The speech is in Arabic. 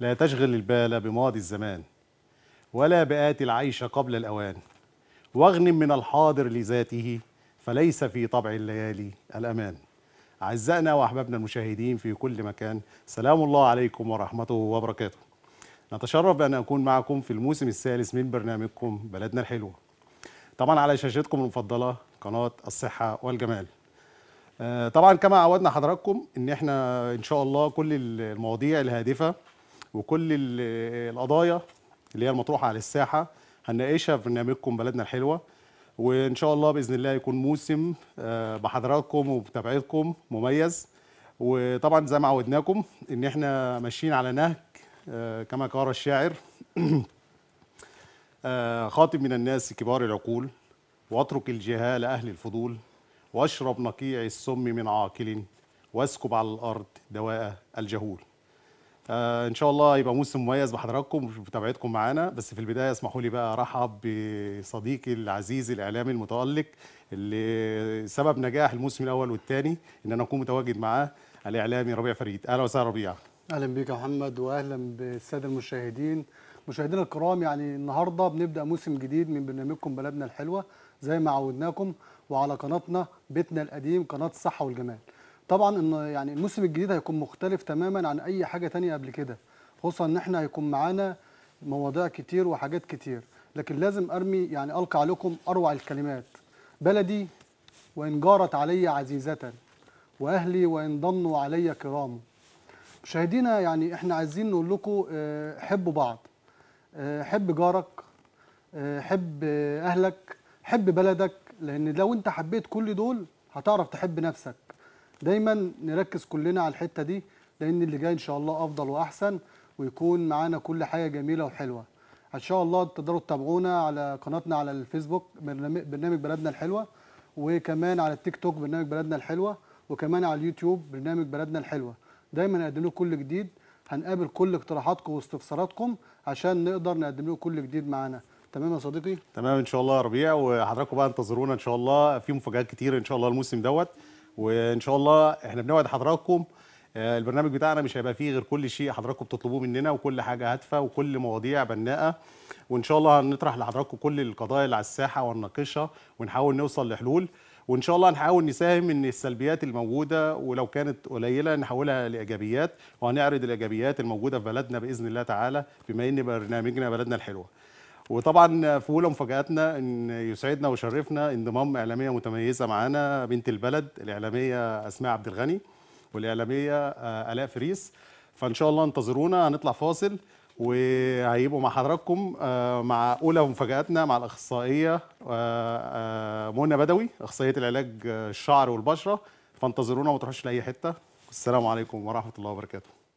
لا تشغل البال بماضي الزمان ولا بآتي العيش قبل الأوان واغنم من الحاضر لذاته فليس في طبع الليالي الأمان أعزائنا وأحبابنا المشاهدين في كل مكان سلام الله عليكم ورحمته وبركاته نتشرف بأن أكون معكم في الموسم الثالث من برنامجكم بلدنا الحلوة طبعا على شاشتكم المفضلة قناة الصحة والجمال آه، طبعا كما عودنا حضراتكم ان احنا ان شاء الله كل المواضيع الهادفه وكل القضايا اللي هي المطروحه على الساحه هنناقشها في برنامجكم بلدنا الحلوه وان شاء الله باذن الله يكون موسم آه، بحضراتكم وبتابعيتكم مميز وطبعا زي ما عودناكم ان احنا ماشيين على نهج آه، كما قال الشاعر آه، خاطب من الناس كبار العقول واترك الجهال اهل الفضول واشرب نقيع السم من عاقل واسكب على الارض دواء الجهول آه، ان شاء الله يبقى موسم مميز بحضراتكم ومتابعتكم معانا بس في البدايه اسمحوا لي بقى ارحب بصديقي العزيز الاعلامي المتالق اللي سبب نجاح الموسم الاول والثاني ان انا اكون متواجد معاه الاعلامي ربيع فريد اهلا وسهلا ربيع اهلا بيك يا محمد واهلا بالساده المشاهدين مشاهدينا الكرام يعني النهارده بنبدا موسم جديد من برنامجكم بلدنا الحلوه زي ما عودناكم وعلى قناتنا بيتنا القديم قناه الصحه والجمال طبعا ان يعني الموسم الجديد هيكون مختلف تماما عن اي حاجه تانية قبل كده خصوصا ان احنا هيكون معانا مواضيع كتير وحاجات كتير لكن لازم ارمي يعني القي عليكم اروع الكلمات بلدي وان جارت علي عزيزه واهلي وان ضنوا علي كرام مشاهدينا يعني احنا عايزين نقول لكم آه، حبوا بعض آه، حب جارك آه، حب اهلك حب بلدك لان لو انت حبيت كل دول هتعرف تحب نفسك دايما نركز كلنا على الحته دي لان اللي جاي ان شاء الله افضل واحسن ويكون معانا كل حاجه جميله وحلوه ان شاء الله تقدروا تتابعونا على قناتنا على الفيسبوك برنامج بلدنا الحلوه وكمان على التيك توك برنامج بلدنا الحلوه وكمان على اليوتيوب برنامج بلدنا الحلوه دايما نقدم لكم كل جديد هنقابل كل اقتراحاتكم واستفساراتكم عشان نقدر نقدم لكم كل جديد معانا تمام يا صديقي تمام ان شاء الله يا ربيع وحضراتكم بقى انتظرونا ان شاء الله في مفاجات كتير ان شاء الله الموسم دوت وان شاء الله احنا بنوعد حضراتكم آه، البرنامج بتاعنا مش هيبقى فيه غير كل شيء حضراتكم بتطلبوه مننا وكل حاجه هادفه وكل مواضيع بناءه وان شاء الله هنطرح لحضراتكم كل القضايا اللي على الساحه ونناقشها ونحاول نوصل لحلول وان شاء الله هنحاول نساهم ان السلبيات الموجوده ولو كانت قليله نحولها لايجابيات وهنعرض الايجابيات الموجوده في بلدنا باذن الله تعالى بما ان برنامجنا بلدنا الحلوه وطبعا في اولى مفاجاتنا ان يسعدنا ويشرفنا انضمام اعلاميه متميزه معانا بنت البلد الاعلاميه اسماء عبد الغني والاعلاميه آه، الاء فريس فان شاء الله انتظرونا هنطلع فاصل وهيبقوا مع حضراتكم آه، مع اولى مفاجاتنا مع الاخصائيه آه، منى بدوي اخصائيه العلاج الشعر والبشره فانتظرونا وما تروحوش لاي حته السلام عليكم ورحمه الله وبركاته